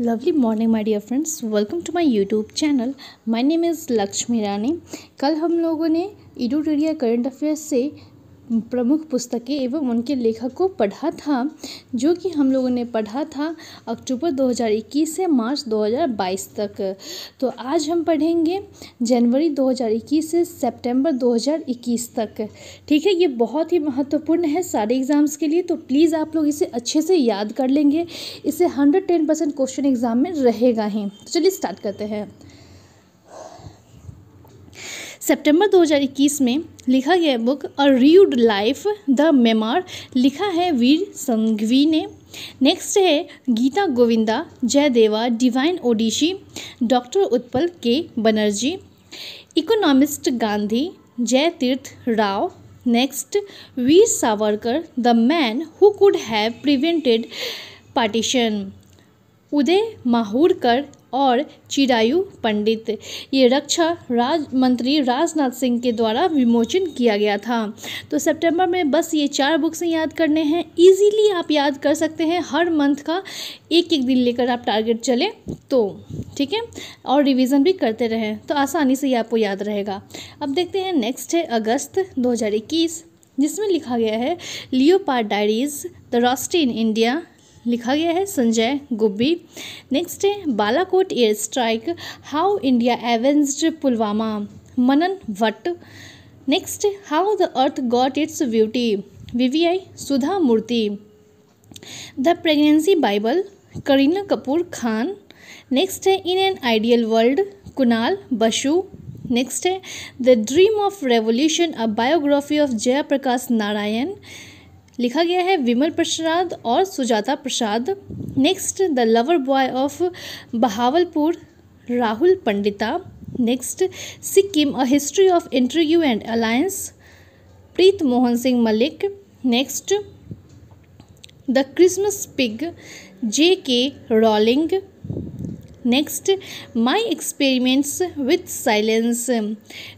Lovely morning my dear friends welcome to my YouTube channel my name is Lakshmi Rani कल हम लोगों ने इडोटेरिया current affairs से प्रमुख पुस्तकें एवं उनके लेखक को पढ़ा था जो कि हम लोगों ने पढ़ा था अक्टूबर 2021 से मार्च 2022 तक तो आज हम पढ़ेंगे जनवरी 2021 से सितंबर 2021 तक ठीक है ये बहुत ही महत्वपूर्ण है सारे एग्ज़ाम्स के लिए तो प्लीज़ आप लोग इसे अच्छे से याद कर लेंगे इसे hundred ten percent question exam में रहेगा ही तो चलिए स्टार्ट करते हैं सितंबर 2021 में लिखा गया book a read life the memoir लिखा है वीर संघवी ने नेक्स्ट है गीता गोविंदा जय देवा डिवाइन ओडिशी डॉक्टर उत्पल के Banerjee economist Gandhi Jay Tirth Rao next Veer Savarkar the man who could have prevented partition Uday Mahurkar और चिरायु पंडित ये रक्षा राज मंत्री राजनाथ सिंह के द्वारा विमोचन किया गया था तो सितंबर में बस ये चार बुक्स याद करने हैं इजीली आप याद कर सकते हैं हर मंथ का एक एक दिन लेकर आप टारगेट चलें तो ठीक है और रिवीजन भी करते रहें तो आसानी से ये आपको याद रहेगा अब देखते हैं नेक्स्ट है अगस्त दो जिसमें लिखा गया है leopard diaries the rosette in India लिखा गया है संजय गुब्बी नेक्स्ट है Balakot air strike how India avenge Pulwama Manan Bhatt next how the earth got its beauty वीवीआई Sudha Murty the pregnancy bible Kareena Kapoor Khan next है in an ideal world Kunal Basu next है the dream of revolution a biography of Jayaprakash Narayan लिखा गया है विमल प्रसाद और Sujata Prasad next the lover boy of Bahawalpur Rahul Pandita next Sikkim a history of interview and alliance Preet Mohan Singh Malik next the Christmas pig J K Rowling next my experiments with silence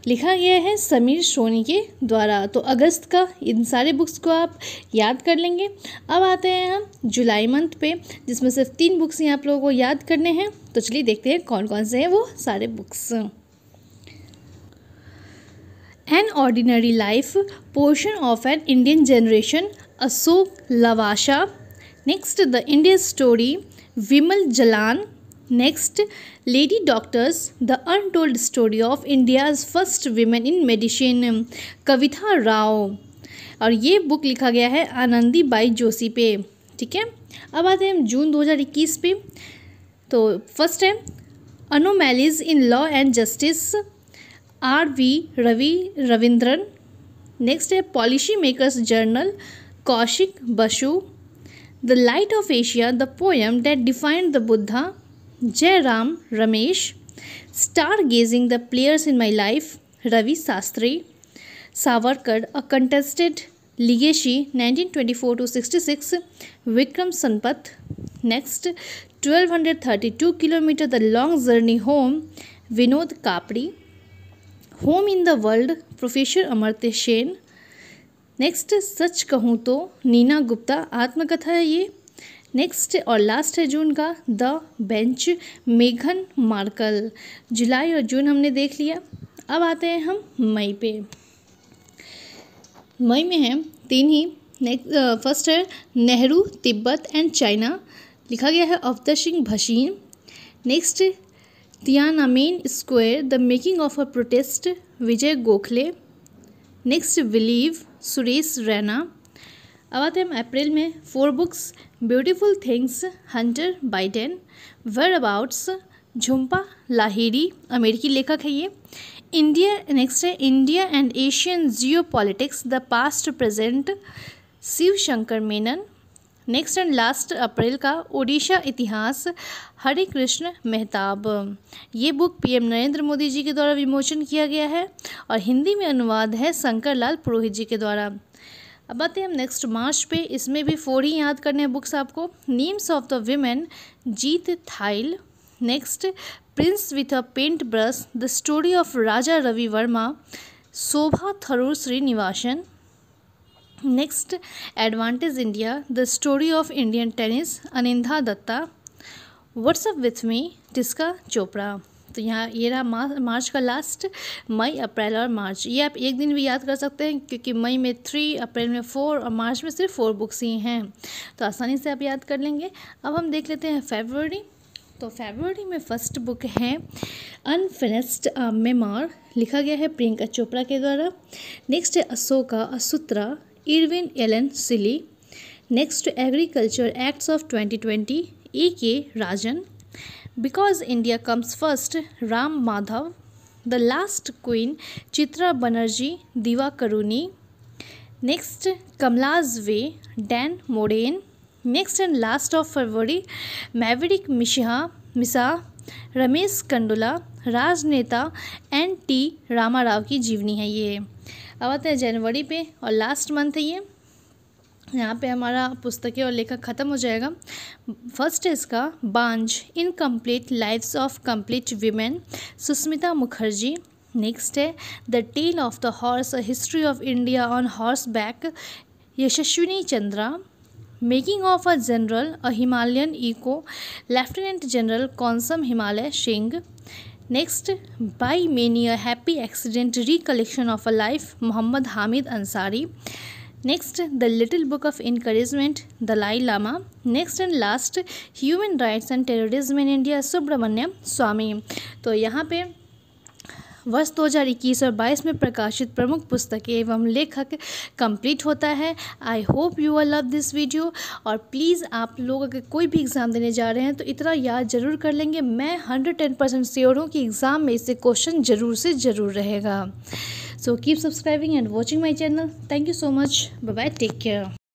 लिखा गया है समीर सोनी के द्वारा तो अगस्त का इन सारे बुक्स को आप याद कर लेंगे अब आते हैं हम जुलाई मंथ पे जिसमें सिर्फ तीन बुक्स ही आप लोगों को याद करने हैं तो चलिए देखते हैं कौन कौन से हैं वो सारे books an ordinary life portion of an Indian generation Ashok Lavasa next the Indian story Vimal Jalan next lady doctors the untold story of India's first women in medicine Kavita Rao और ये बुक लिखा गया है आनंदी बाई जोशी पे ठीक है अब आते हैं जून 2021 पे तो फर्स्ट है anomalies in law and justice R V Ravi Ravindran next है policy makers journal Kaushik Basu the light of Asia the poem that defined the Buddha Jairam Ramesh star gazing the players in my life Ravi Shastri Savarkar a contested legacy 1924 twenty two 66 Vikram Sampath next 1232 kilometre the long journey home Vinod Kapri home in the world professor Amartya Sen next सच कहूँ तो नीना गुप्ता आत्मकथा है ये next और last है June का the bench मेघन Markle July और जून हमने देख लिया अब आते हैं हम मई पे मई में है तीन ही नेक्स्ट फर्स्ट है नेहरू तिब्बत एंड चाइना लिखा गया है Avtar Singh Bhasin next Tiananmen square the making of a protest Vijay Gokhale next believe Suresh Raina अब आते हम अप्रैल में four books beautiful things Hunter Biden whereabouts Jhumpa Lahiri अमेरिकी लेखक है ये इंडिया नेक्स्ट है India and Asian geopolitics the past present Shivshankar Menon next and last April का ओडिशा इतिहास हरे कृष्ण मेहताब ये बुक पीएम नरेंद्र मोदी जी के द्वारा विमोचन किया गया है और हिंदी में अनुवाद है शंकर लाल पुरोहित जी के द्वारा अब आते हैं हम नेक्स्ट मार्च पे इसमें भी फोर ही याद करने हैं बुक्स आपको names of the women Jeet Thayil next prince with a paint brush the story of Raja Ravi Varma Shobha Tharoor Srinivasan next advantage India the story of Indian tennis Anindya Dutta what's up with me Tisca Chopra तो यहाँ ये रहा मार्च मार्च का लास्ट मई अप्रैल और मार्च ये आप एक दिन भी याद कर सकते हैं क्योंकि मई में थ्री अप्रैल में फ़ोर और मार्च में सिर्फ फोर बुक्स ही हैं तो आसानी से आप याद कर लेंगे अब हम देख लेते हैं फेबररी तो फेबररी में फ़र्स्ट बुक है अनफिनिस्ड मेमार लिखा गया है प्रियंका चोपड़ा के द्वारा नेक्स्ट है अशोका असूत्रा Irwin Allan Sealy next agriculture acts of 2020 A K Rajan because India comes first, Ram Madhav, the last queen, Chitra Banerjee, Diva Karuni, next Kamla's Way, Dan Moraine, next and last of February, Maverick Misha, Misa, Ramesh कंडोला राजनेता N T Rama Rao की जीवनी है ये अब आते हैं जनवरी पे और लास्ट मंथ है ये यहाँ पे हमारा पुस्तकें और लेखक ख़त्म हो जाएगा फर्स्ट है इसका बांझ incomplete lifes of complete women Sushmita Mukherjee next है the tale of the horse a history of India on horseback Yashaswini Chandra making of a general a Himalayan echo lieutenant general कौनसम Himalay Singh next by many a happy accident recollection of a life Mohammad Hamid Ansari next the little book of encouragement Dalai Lama next and last human rights and terrorism in India Subramaniam स्वामी तो यहाँ पे वर्ष 2021 और 22 में प्रकाशित प्रमुख पुस्तकें एवं लेखक कंप्लीट होता है I hope you are love this video और प्लीज़ आप लोग अगर कोई भी एग्ज़ाम देने जा रहे हैं तो इतना याद जरूर कर लेंगे मैं हंड्रेड टेन परसेंट श्योर हूँ कि एग्ज़ाम में इससे क्वेश्चन ज़रूर से ज़रूर रहेगा So keep subscribing and watching my channel. Thank you so much. Bye bye. Take care.